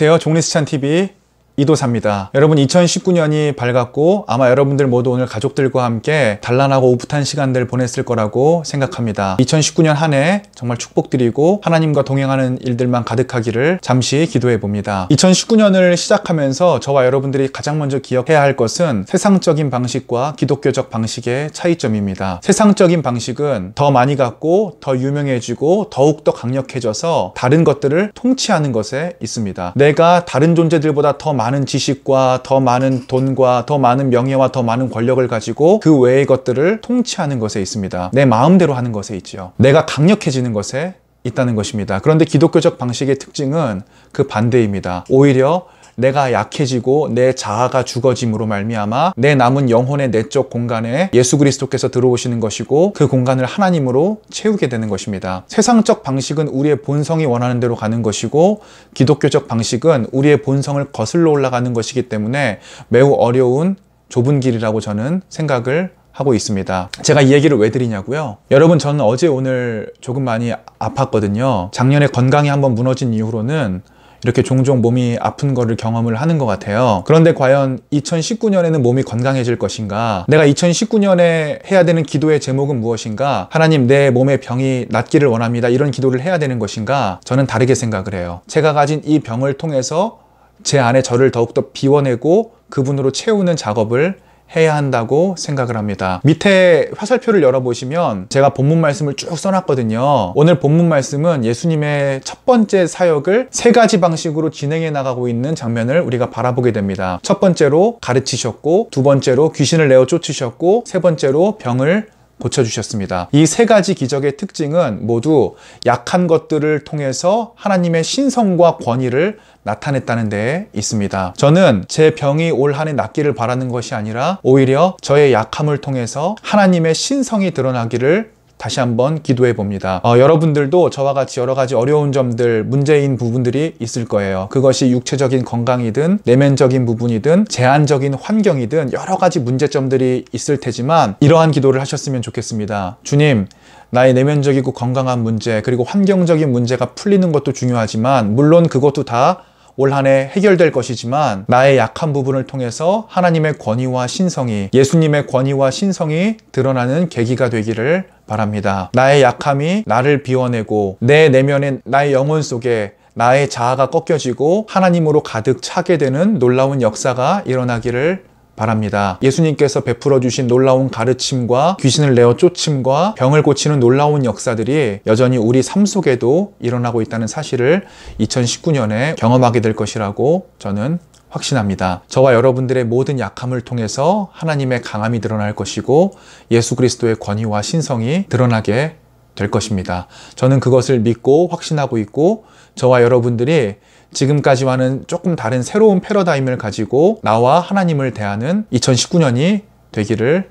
안녕하세요. 종리스찬 TV 이도사입니다. 여러분 2019년이 밝았고 아마 여러분들 모두 오늘 가족들과 함께 단란하고 오붓한 시간들 보냈을 거라고 생각합니다. 2019년 한 해 정말 축복드리고 하나님과 동행하는 일들만 가득하기를 잠시 기도해 봅니다. 2019년을 시작하면서 저와 여러분들이 가장 먼저 기억해야 할 것은 세상적인 방식과 기독교적 방식의 차이점입니다. 세상적인 방식은 더 많이 갖고 더 유명해지고 더욱더 강력해져서 다른 것들을 통치하는 것에 있습니다. 내가 다른 존재들보다 더 많이 많은 지식과 더 많은 돈과 더 많은 명예와 더 많은 권력을 가지고 그 외의 것들을 통치하는 것에 있습니다. 내 마음대로 하는 것에 있죠 내가 강력해지는 것에 있다는 것입니다. 그런데 기독교적 방식의 특징은 그 반대입니다. 오히려 내가 약해지고 내 자아가 죽어짐으로 말미암아 내 남은 영혼의 내적 공간에 예수 그리스도께서 들어오시는 것이고 그 공간을 하나님으로 채우게 되는 것입니다. 세상적 방식은 우리의 본성이 원하는 대로 가는 것이고 기독교적 방식은 우리의 본성을 거슬러 올라가는 것이기 때문에 매우 어려운 좁은 길이라고 저는 생각을 하고 있습니다. 제가 이 얘기를 왜 드리냐고요? 여러분 저는 어제 오늘 조금 많이 아팠거든요. 작년에 건강이 한번 무너진 이후로는 이렇게 종종 몸이 아픈 거를 경험을 하는 것 같아요. 그런데 과연 2019년에는 몸이 건강해질 것인가? 내가 2019년에 해야 되는 기도의 제목은 무엇인가? 하나님 내 몸의 병이 낫기를 원합니다. 이런 기도를 해야 되는 것인가? 저는 다르게 생각을 해요. 제가 가진 이 병을 통해서 제 안에 저를 더욱더 비워내고 그분으로 채우는 작업을 해야 한다고 생각을 합니다. 밑에 화살표를 열어보시면 제가 본문 말씀을 쭉 써놨거든요. 오늘 본문 말씀은 예수님의 첫 번째 사역을 세 가지 방식으로 진행해 나가고 있는 장면을 우리가 바라보게 됩니다. 첫 번째로 가르치셨고 두 번째로 귀신을 내어 쫓으셨고 세 번째로 병을 고쳐주셨습니다. 이 세 가지 기적의 특징은 모두 약한 것들을 통해서 하나님의 신성과 권위를 나타냈다는 데 있습니다. 저는 제 병이 올 한해 낫기를 바라는 것이 아니라 오히려 저의 약함을 통해서 하나님의 신성이 드러나기를 다시 한번 기도해 봅니다. 어, 여러분들도 저와 같이 여러 가지 어려운 점들, 문제인 부분들이 있을 거예요. 그것이 육체적인 건강이든 내면적인 부분이든 제한적인 환경이든 여러 가지 문제점들이 있을 테지만 이러한 기도를 하셨으면 좋겠습니다. 주님, 나의 내면적이고 건강한 문제 그리고 환경적인 문제가 풀리는 것도 중요하지만 물론 그것도 다 올한해 해결될 것이지만 나의 약한 부분을 통해서 하나님의 권위와 신성이 예수님의 권위와 신성이 드러나는 계기가 되기를 바랍니다. 나의 약함이 나를 비워내고 내 내면의 나의 영혼 속에 나의 자아가 꺾여지고 하나님으로 가득 차게 되는 놀라운 역사가 일어나기를 바랍니다. 예수님께서 베풀어 주신 놀라운 가르침과 귀신을 내어 쫓음과 병을 고치는 놀라운 역사들이 여전히 우리 삶 속에도 일어나고 있다는 사실을 2019년에 경험하게 될 것이라고 저는 확신합니다. 저와 여러분들의 모든 약함을 통해서 하나님의 강함이 드러날 것이고 예수 그리스도의 권위와 신성이 드러나게 될 것입니다. 저는 그것을 믿고 확신하고 있고 저와 여러분들이 지금까지와는 조금 다른 새로운 패러다임을 가지고 나와 하나님을 대하는 2019년이 되기를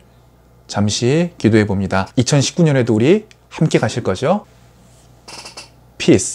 잠시 기도해 봅니다. 2019년에도 우리 함께 가실 거죠? Peace.